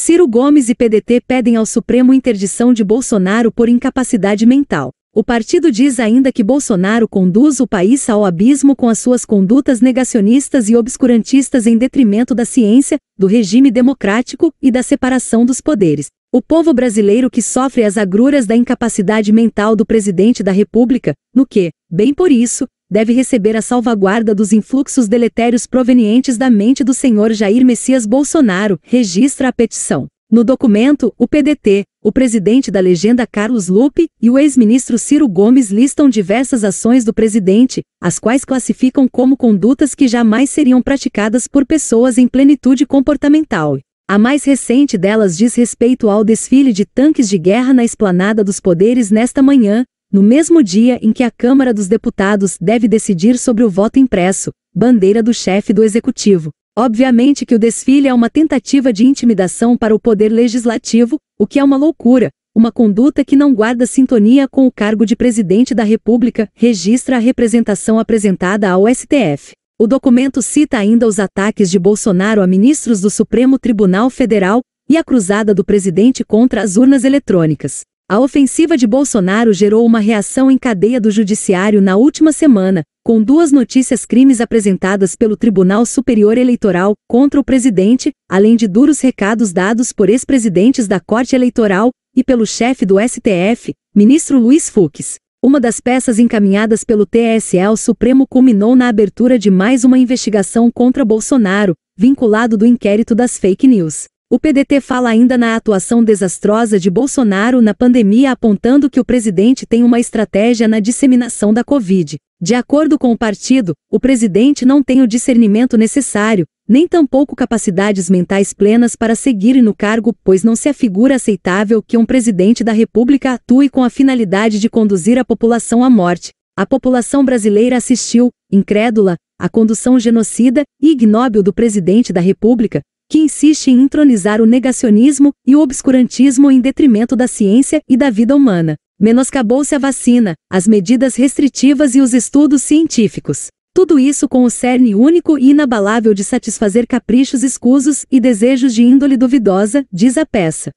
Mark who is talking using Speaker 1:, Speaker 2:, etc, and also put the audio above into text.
Speaker 1: Ciro Gomes e PDT pedem ao Supremo interdição de Bolsonaro por incapacidade mental. O partido diz ainda que Bolsonaro conduz o país ao abismo com as suas condutas negacionistas e obscurantistas em detrimento da ciência, do regime democrático e da separação dos poderes. O povo brasileiro que sofre as agruras da incapacidade mental do presidente da República, no que, bem por isso, deve receber a salvaguarda dos influxos deletérios provenientes da mente do senhor Jair Messias Bolsonaro, registra a petição. No documento, o PDT, o presidente da legenda Carlos Lupe e o ex-ministro Ciro Gomes listam diversas ações do presidente, as quais classificam como condutas que jamais seriam praticadas por pessoas em plenitude comportamental. A mais recente delas diz respeito ao desfile de tanques de guerra na esplanada dos poderes nesta manhã, no mesmo dia em que a Câmara dos Deputados deve decidir sobre o voto impresso, bandeira do chefe do Executivo. Obviamente que o desfile é uma tentativa de intimidação para o poder legislativo, o que é uma loucura, uma conduta que não guarda sintonia com o cargo de presidente da República, registra a representação apresentada ao STF. O documento cita ainda os ataques de Bolsonaro a ministros do Supremo Tribunal Federal e a cruzada do presidente contra as urnas eletrônicas. A ofensiva de Bolsonaro gerou uma reação em cadeia do Judiciário na última semana, com duas notícias crimes apresentadas pelo Tribunal Superior Eleitoral contra o presidente, além de duros recados dados por ex-presidentes da Corte Eleitoral e pelo chefe do STF, ministro Luiz Fux. Uma das peças encaminhadas pelo TSE ao Supremo culminou na abertura de mais uma investigação contra Bolsonaro, vinculado do inquérito das fake news. O PDT fala ainda na atuação desastrosa de Bolsonaro na pandemia, apontando que o presidente tem uma estratégia na disseminação da Covid. De acordo com o partido, o presidente não tem o discernimento necessário, nem tampouco capacidades mentais plenas para seguir no cargo, pois não se afigura aceitável que um presidente da República atue com a finalidade de conduzir a população à morte. A população brasileira assistiu, incrédula, à condução genocida e ignóbil do presidente da República, que insiste em entronizar o negacionismo e o obscurantismo em detrimento da ciência e da vida humana. Menoscabou-se a vacina, as medidas restritivas e os estudos científicos. Tudo isso com o cerne único e inabalável de satisfazer caprichos escusos e desejos de índole duvidosa, diz a peça.